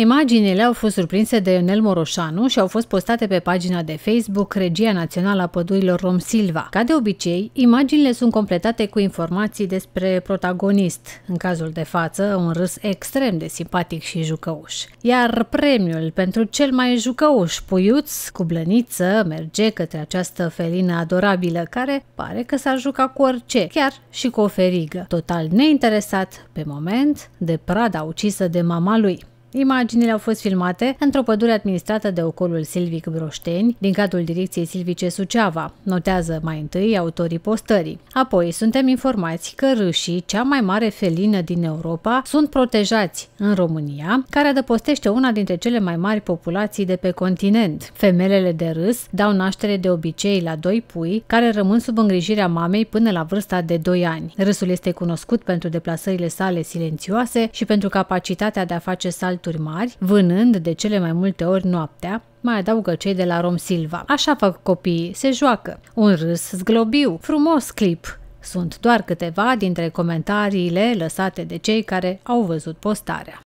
Imaginile au fost surprinse de Ionel Moroșanu și au fost postate pe pagina de Facebook Regia Națională a Pădurilor Rom Silva. Ca de obicei, imaginile sunt completate cu informații despre protagonist, în cazul de față un râs extrem de simpatic și jucăuș. Iar premiul pentru cel mai jucăuș puiuț cu blăniță merge către această felină adorabilă care pare că s-ar juca cu orice, chiar și cu o ferigă, total neinteresat pe moment de prada ucisă de mama lui. Imaginile au fost filmate într-o pădure administrată de ocolul Silvic Broșteni, din cadrul direcției Silvice Suceava, notează mai întâi autorii postării. Apoi suntem informați că râșii, cea mai mare felină din Europa, sunt protejați în România, care adăpostește una dintre cele mai mari populații de pe continent. Femelele de râs dau naștere de obicei la doi pui, care rămân sub îngrijirea mamei până la vârsta de 2 ani. Râsul este cunoscut pentru deplasările sale silențioase și pentru capacitatea de a face salt salturi mari, vânând de cele mai multe ori noaptea, mai adaugă cei de la Rom Silva. Așa fac copiii, se joacă. Un râs zglobiu, frumos clip, sunt doar câteva dintre comentariile lăsate de cei care au văzut postarea.